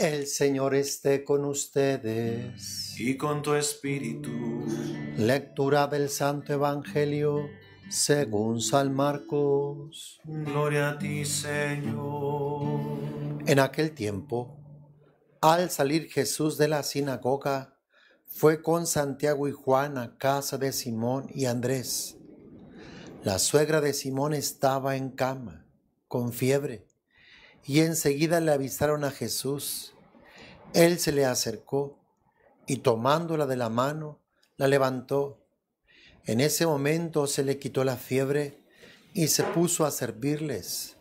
El Señor esté con ustedes. Y con tu espíritu. Lectura del Santo Evangelio según San Marcos. Gloria a ti, Señor. En aquel tiempo, al salir Jesús de la sinagoga, fue con Santiago y Juan a casa de Simón y Andrés. La suegra de Simón estaba en cama, con fiebre, y enseguida le avisaron a Jesús. Él se le acercó y tomándola de la mano, la levantó. En ese momento se le quitó la fiebre y se puso a servirles.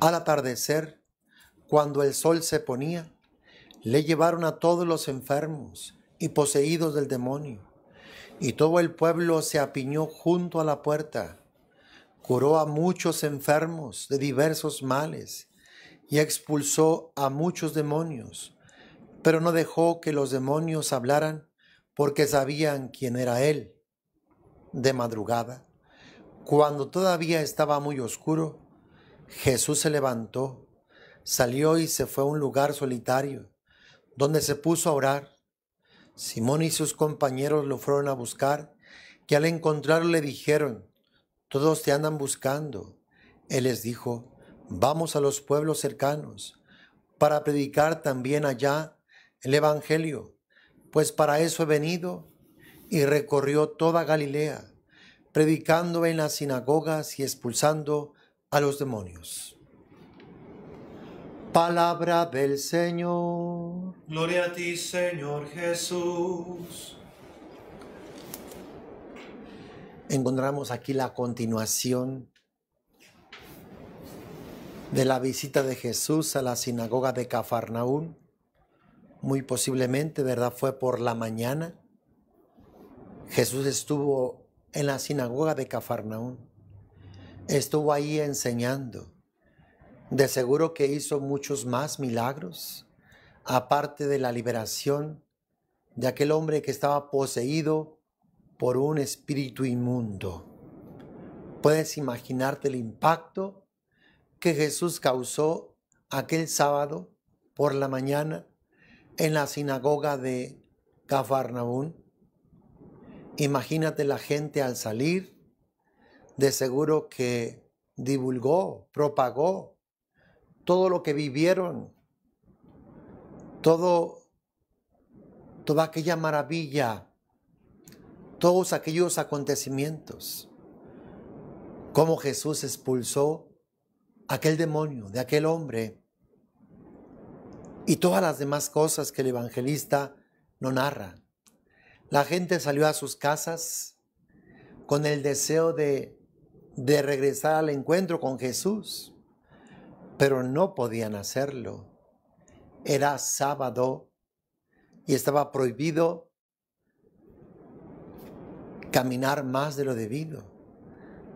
Al atardecer, cuando el sol se ponía, le llevaron a todos los enfermos y poseídos del demonio, y todo el pueblo se apiñó junto a la puerta. Curó a muchos enfermos de diversos males y expulsó a muchos demonios pero no dejó que los demonios hablaran porque sabían quién era él. De madrugada, cuando todavía estaba muy oscuro, Jesús se levantó, salió y se fue a un lugar solitario, donde se puso a orar. Simón y sus compañeros lo fueron a buscar, que al encontrarlo le dijeron, todos te andan buscando. Él les dijo, vamos a los pueblos cercanos, para predicar también allá el Evangelio, pues para eso he venido y recorrió toda Galilea, predicando en las sinagogas y expulsando a los demonios. Palabra del Señor. Gloria a ti, Señor Jesús. Encontramos aquí la continuación de la visita de Jesús a la sinagoga de Cafarnaún muy posiblemente, ¿verdad? Fue por la mañana. Jesús estuvo en la sinagoga de Cafarnaún. Estuvo ahí enseñando. De seguro que hizo muchos más milagros, aparte de la liberación de aquel hombre que estaba poseído por un espíritu inmundo. Puedes imaginarte el impacto que Jesús causó aquel sábado por la mañana en la sinagoga de Cafarnaún. Imagínate la gente al salir, de seguro que divulgó, propagó todo lo que vivieron, todo, toda aquella maravilla, todos aquellos acontecimientos, cómo Jesús expulsó aquel demonio de aquel hombre y todas las demás cosas que el evangelista no narra. La gente salió a sus casas con el deseo de, de regresar al encuentro con Jesús, pero no podían hacerlo. Era sábado y estaba prohibido caminar más de lo debido,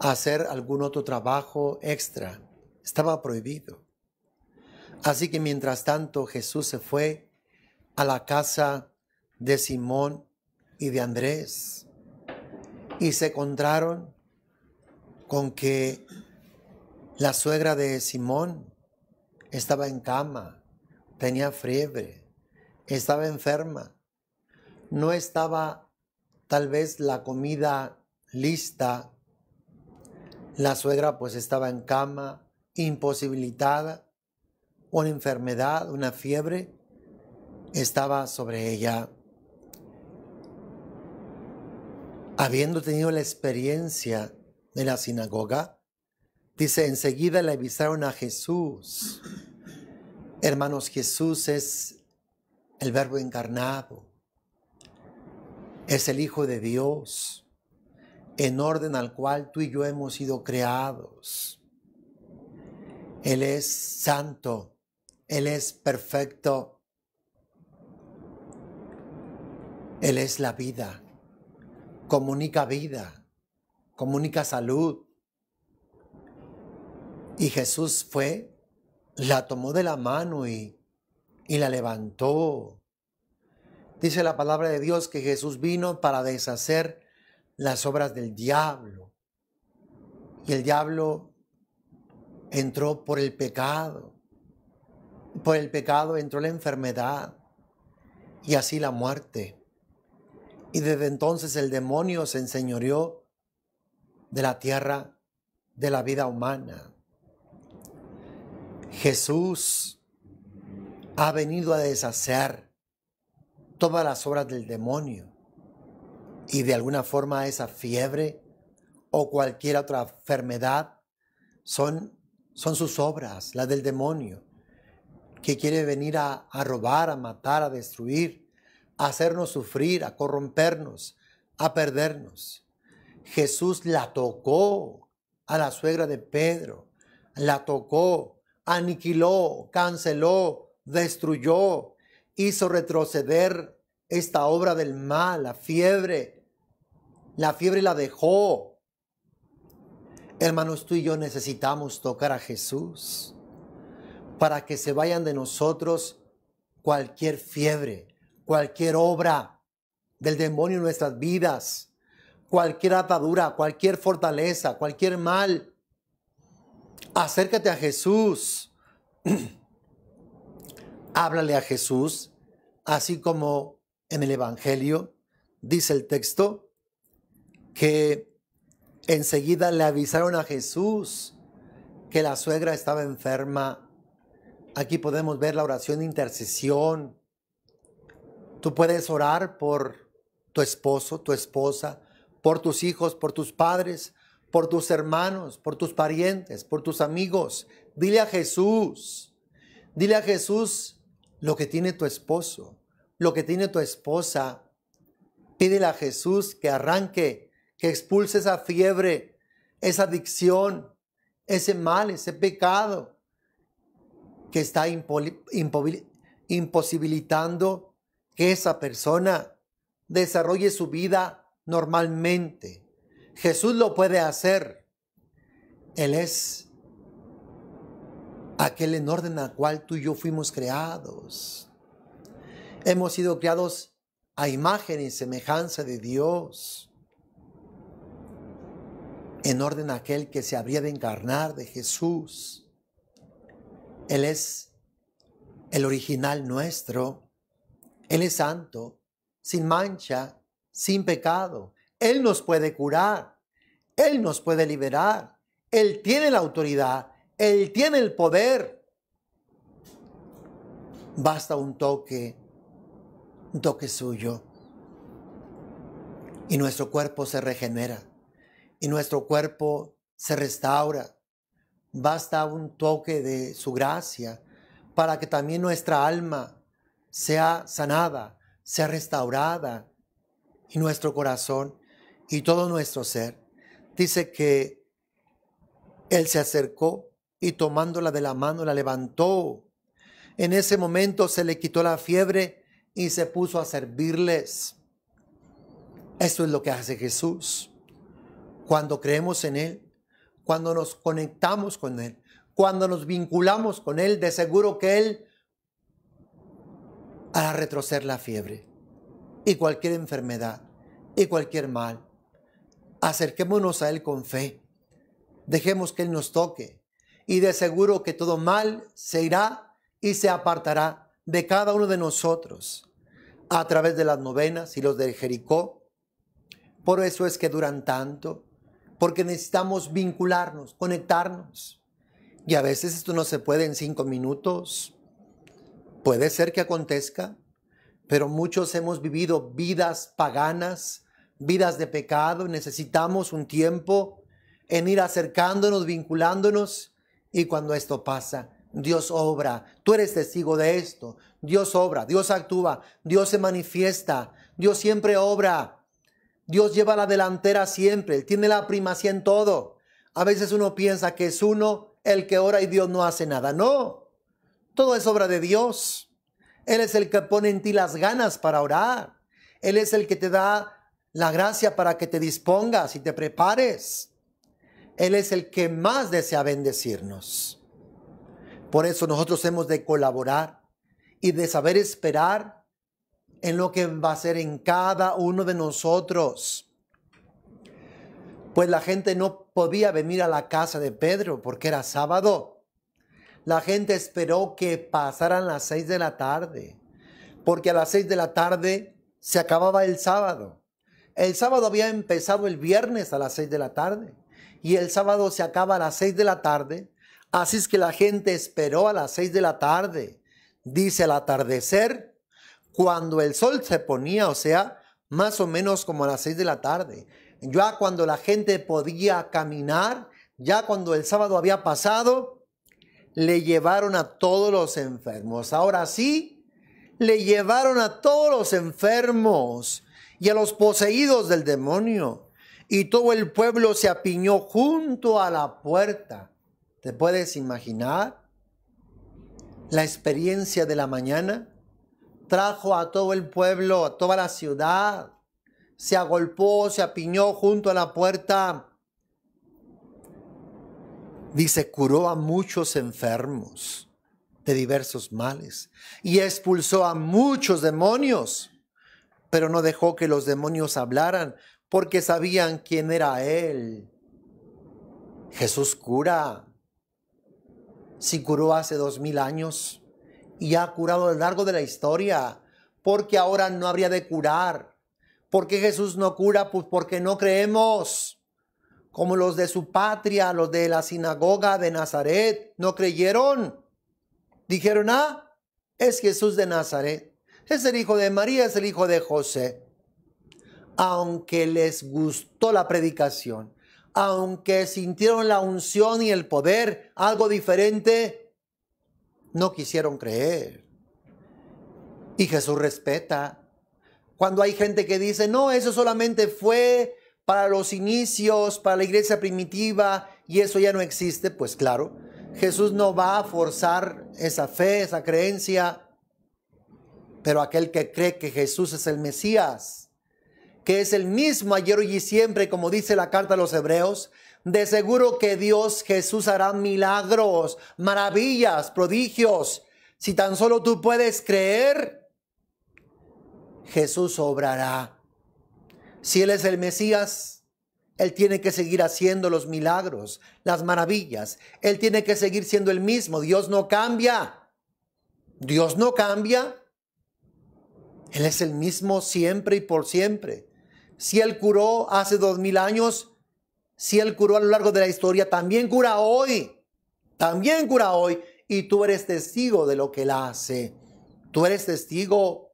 hacer algún otro trabajo extra. Estaba prohibido. Así que mientras tanto Jesús se fue a la casa de Simón y de Andrés y se encontraron con que la suegra de Simón estaba en cama, tenía fiebre, estaba enferma, no estaba tal vez la comida lista, la suegra pues estaba en cama, imposibilitada una enfermedad, una fiebre, estaba sobre ella. Habiendo tenido la experiencia de la sinagoga, dice, enseguida le avisaron a Jesús. Hermanos, Jesús es el verbo encarnado, es el Hijo de Dios, en orden al cual tú y yo hemos sido creados. Él es santo. Él es perfecto. Él es la vida. Comunica vida. Comunica salud. Y Jesús fue, la tomó de la mano y, y la levantó. Dice la palabra de Dios que Jesús vino para deshacer las obras del diablo. Y el diablo entró por el pecado. Por el pecado entró la enfermedad y así la muerte. Y desde entonces el demonio se enseñoreó de la tierra, de la vida humana. Jesús ha venido a deshacer todas las obras del demonio y de alguna forma esa fiebre o cualquier otra enfermedad son, son sus obras, las del demonio que quiere venir a, robar, a matar, a destruir, a hacernos sufrir, a corrompernos, a perdernos. Jesús la tocó a la suegra de Pedro, la tocó, aniquiló, canceló, destruyó, hizo retroceder esta obra del mal, la fiebre. La fiebre la dejó. Hermanos, tú y yo necesitamos tocar a Jesús para que se vayan de nosotros cualquier fiebre, cualquier obra del demonio en nuestras vidas, cualquier atadura, cualquier fortaleza, cualquier mal. Acércate a Jesús. Háblale a Jesús, así como en el Evangelio dice el texto que enseguida le avisaron a Jesús que la suegra estaba enferma Aquí podemos ver la oración de intercesión. Tú puedes orar por tu esposo, tu esposa, por tus hijos, por tus padres, por tus hermanos, por tus parientes, por tus amigos. Dile a Jesús, dile a Jesús lo que tiene tu esposo, lo que tiene tu esposa. Pídele a Jesús que arranque, que expulse esa fiebre, esa adicción, ese mal, ese pecado que está imposibilitando que esa persona desarrolle su vida normalmente. Jesús lo puede hacer. Él es aquel en orden al cual tú y yo fuimos creados. Hemos sido creados a imagen y semejanza de Dios. En orden a aquel que se habría de encarnar de Jesús él es el original nuestro. Él es santo, sin mancha, sin pecado. Él nos puede curar. Él nos puede liberar. Él tiene la autoridad. Él tiene el poder. Basta un toque, un toque suyo. Y nuestro cuerpo se regenera. Y nuestro cuerpo se restaura. Basta un toque de su gracia para que también nuestra alma sea sanada, sea restaurada y nuestro corazón y todo nuestro ser. Dice que Él se acercó y tomándola de la mano la levantó. En ese momento se le quitó la fiebre y se puso a servirles. Eso es lo que hace Jesús. Cuando creemos en Él, cuando nos conectamos con Él, cuando nos vinculamos con Él, de seguro que Él hará retroceder la fiebre y cualquier enfermedad y cualquier mal. Acerquémonos a Él con fe. Dejemos que Él nos toque. Y de seguro que todo mal se irá y se apartará de cada uno de nosotros a través de las novenas y los del Jericó. Por eso es que duran tanto porque necesitamos vincularnos, conectarnos. Y a veces esto no se puede en cinco minutos. Puede ser que acontezca, pero muchos hemos vivido vidas paganas, vidas de pecado. Necesitamos un tiempo en ir acercándonos, vinculándonos. Y cuando esto pasa, Dios obra. Tú eres testigo de esto. Dios obra, Dios actúa, Dios se manifiesta, Dios siempre obra. Dios lleva la delantera siempre, Él tiene la primacía en todo. A veces uno piensa que es uno el que ora y Dios no hace nada. No, todo es obra de Dios. Él es el que pone en ti las ganas para orar. Él es el que te da la gracia para que te dispongas y te prepares. Él es el que más desea bendecirnos. Por eso nosotros hemos de colaborar y de saber esperar en lo que va a ser en cada uno de nosotros. Pues la gente no podía venir a la casa de Pedro porque era sábado. La gente esperó que pasaran las seis de la tarde, porque a las seis de la tarde se acababa el sábado. El sábado había empezado el viernes a las seis de la tarde y el sábado se acaba a las seis de la tarde. Así es que la gente esperó a las seis de la tarde. Dice el atardecer, cuando el sol se ponía, o sea, más o menos como a las seis de la tarde, ya cuando la gente podía caminar, ya cuando el sábado había pasado, le llevaron a todos los enfermos. Ahora sí, le llevaron a todos los enfermos y a los poseídos del demonio. Y todo el pueblo se apiñó junto a la puerta. ¿Te puedes imaginar la experiencia de la mañana? trajo a todo el pueblo, a toda la ciudad. Se agolpó, se apiñó junto a la puerta. Dice, curó a muchos enfermos de diversos males y expulsó a muchos demonios, pero no dejó que los demonios hablaran porque sabían quién era Él. Jesús cura. Si curó hace dos mil años, y ha curado a lo largo de la historia. Porque ahora no habría de curar. porque Jesús no cura? Pues porque no creemos. Como los de su patria, los de la sinagoga de Nazaret, no creyeron. Dijeron, ah, es Jesús de Nazaret. Es el hijo de María, es el hijo de José. Aunque les gustó la predicación, aunque sintieron la unción y el poder, algo diferente, no quisieron creer. Y Jesús respeta. Cuando hay gente que dice, no, eso solamente fue para los inicios, para la iglesia primitiva, y eso ya no existe, pues claro, Jesús no va a forzar esa fe, esa creencia, pero aquel que cree que Jesús es el Mesías, que es el mismo ayer y siempre, como dice la carta a los hebreos, de seguro que Dios Jesús hará milagros, maravillas, prodigios. Si tan solo tú puedes creer, Jesús obrará. Si Él es el Mesías, Él tiene que seguir haciendo los milagros, las maravillas. Él tiene que seguir siendo el mismo. Dios no cambia. Dios no cambia. Él es el mismo siempre y por siempre. Si Él curó hace dos mil años, si Él curó a lo largo de la historia, también cura hoy. También cura hoy. Y tú eres testigo de lo que Él hace. Tú eres testigo.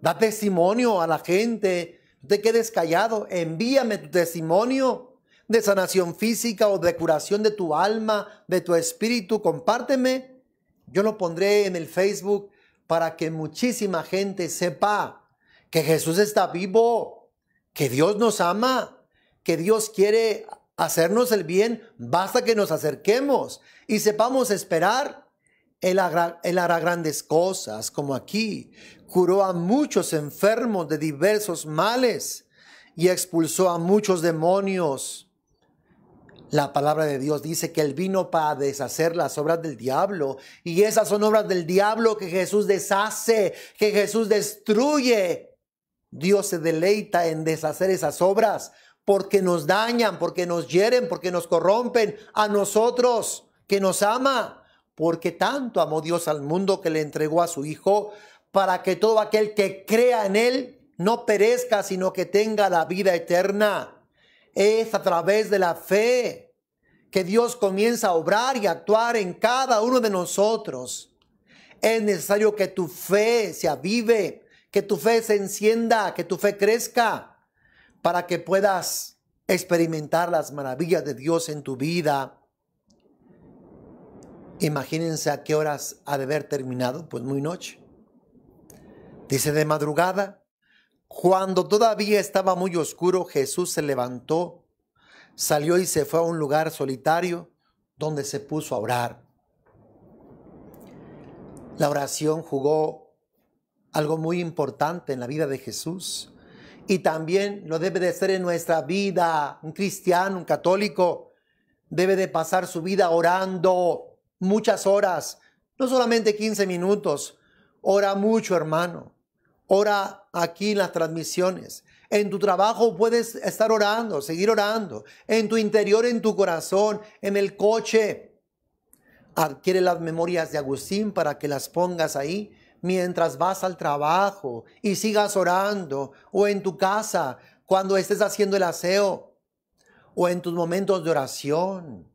Da testimonio a la gente. No te quedes callado. Envíame tu testimonio de sanación física o de curación de tu alma, de tu espíritu. Compárteme. Yo lo pondré en el Facebook para que muchísima gente sepa que Jesús está vivo, que Dios nos ama que Dios quiere hacernos el bien, basta que nos acerquemos y sepamos esperar. Él hará, grandes cosas, como aquí. Curó a muchos enfermos de diversos males y expulsó a muchos demonios. La palabra de Dios dice que Él vino para deshacer las obras del diablo. Y esas son obras del diablo que Jesús deshace, que Jesús destruye. Dios se deleita en deshacer esas obras porque nos dañan, porque nos hieren, porque nos corrompen, a nosotros que nos ama, porque tanto amó Dios al mundo que le entregó a su Hijo, para que todo aquel que crea en Él no perezca, sino que tenga la vida eterna. Es a través de la fe que Dios comienza a obrar y actuar en cada uno de nosotros. Es necesario que tu fe se avive, que tu fe se encienda, que tu fe crezca para que puedas experimentar las maravillas de Dios en tu vida. Imagínense a qué horas ha de haber terminado, pues muy noche. Dice de madrugada, cuando todavía estaba muy oscuro, Jesús se levantó, salió y se fue a un lugar solitario donde se puso a orar. La oración jugó algo muy importante en la vida de Jesús y también lo debe de ser en nuestra vida. Un cristiano, un católico, debe de pasar su vida orando muchas horas, no solamente 15 minutos. Ora mucho, hermano. Ora aquí en las transmisiones. En tu trabajo puedes estar orando, seguir orando. En tu interior, en tu corazón, en el coche. Adquiere las memorias de Agustín para que las pongas ahí mientras vas al trabajo y sigas orando, o en tu casa cuando estés haciendo el aseo, o en tus momentos de oración.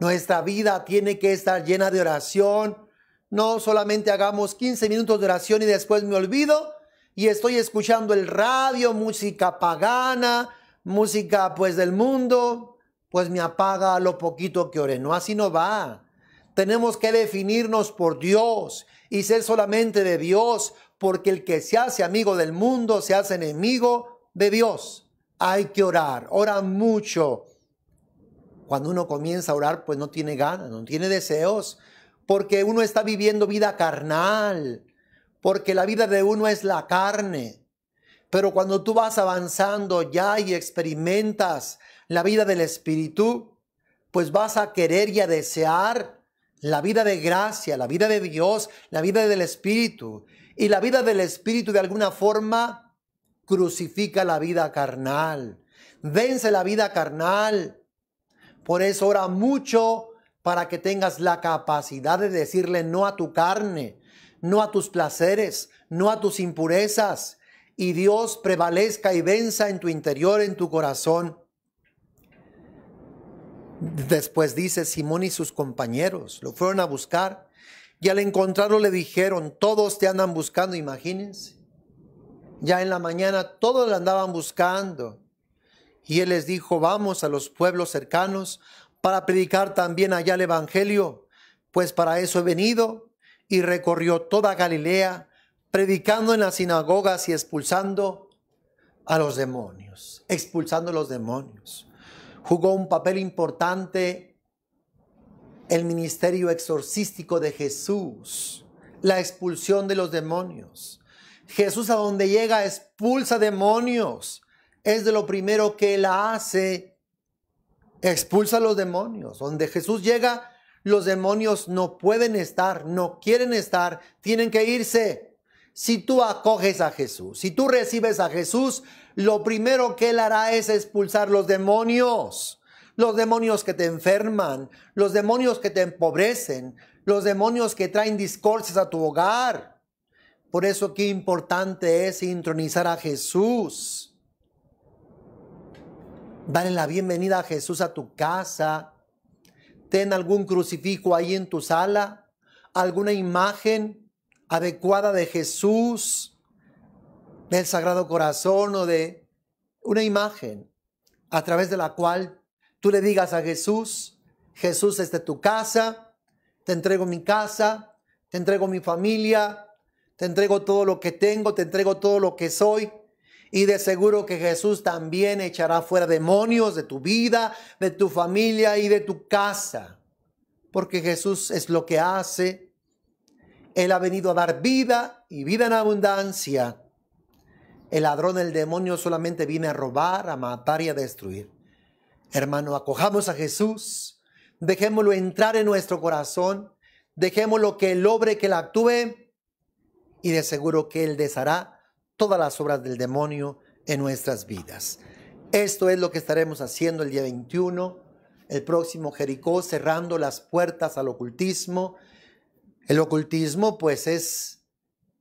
Nuestra vida tiene que estar llena de oración. No solamente hagamos 15 minutos de oración y después me olvido y estoy escuchando el radio, música pagana, música pues del mundo, pues me apaga lo poquito que oré. No, así no va. Tenemos que definirnos por Dios y ser solamente de Dios, porque el que se hace amigo del mundo se hace enemigo de Dios. Hay que orar, ora mucho. Cuando uno comienza a orar, pues no tiene ganas, no tiene deseos, porque uno está viviendo vida carnal, porque la vida de uno es la carne. Pero cuando tú vas avanzando ya y experimentas la vida del Espíritu, pues vas a querer y a desear la vida de gracia, la vida de Dios, la vida del Espíritu. Y la vida del Espíritu de alguna forma crucifica la vida carnal. Vence la vida carnal. Por eso ora mucho para que tengas la capacidad de decirle no a tu carne, no a tus placeres, no a tus impurezas. Y Dios prevalezca y venza en tu interior, en tu corazón. Después dice, Simón y sus compañeros lo fueron a buscar y al encontrarlo le dijeron, todos te andan buscando, imagínense. Ya en la mañana todos le andaban buscando. Y él les dijo, vamos a los pueblos cercanos para predicar también allá el Evangelio, pues para eso he venido. Y recorrió toda Galilea, predicando en las sinagogas y expulsando a los demonios, expulsando a los demonios jugó un papel importante el ministerio exorcístico de Jesús, la expulsión de los demonios. Jesús a donde llega expulsa demonios. Es de lo primero que él hace. Expulsa a los demonios. Donde Jesús llega, los demonios no pueden estar, no quieren estar, tienen que irse si tú acoges a Jesús, si tú recibes a Jesús, lo primero que Él hará es expulsar los demonios, los demonios que te enferman, los demonios que te empobrecen, los demonios que traen discursos a tu hogar. Por eso qué importante es intronizar a Jesús. Dale la bienvenida a Jesús a tu casa. Ten algún crucifijo ahí en tu sala, alguna imagen, adecuada de Jesús, del Sagrado Corazón o de una imagen a través de la cual tú le digas a Jesús, Jesús es de tu casa, te entrego mi casa, te entrego mi familia, te entrego todo lo que tengo, te entrego todo lo que soy. Y de seguro que Jesús también echará fuera demonios de tu vida, de tu familia y de tu casa. Porque Jesús es lo que hace, él ha venido a dar vida y vida en abundancia. El ladrón, el demonio solamente viene a robar, a matar y a destruir. Hermano, acojamos a Jesús, dejémoslo entrar en nuestro corazón, dejémoslo que el obre, que él actúe y de seguro que él deshará todas las obras del demonio en nuestras vidas. Esto es lo que estaremos haciendo el día 21, el próximo Jericó, cerrando las puertas al ocultismo, el ocultismo pues es,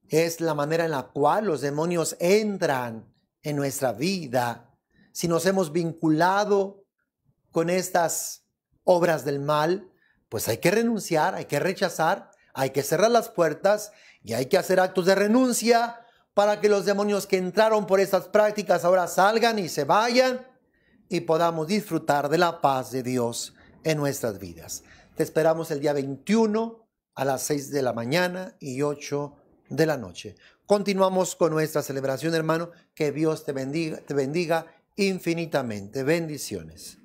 es la manera en la cual los demonios entran en nuestra vida. Si nos hemos vinculado con estas obras del mal, pues hay que renunciar, hay que rechazar, hay que cerrar las puertas y hay que hacer actos de renuncia para que los demonios que entraron por estas prácticas ahora salgan y se vayan y podamos disfrutar de la paz de Dios en nuestras vidas. Te esperamos el día 21 a las 6 de la mañana y 8 de la noche. Continuamos con nuestra celebración, hermano. Que Dios te bendiga, te bendiga infinitamente. Bendiciones.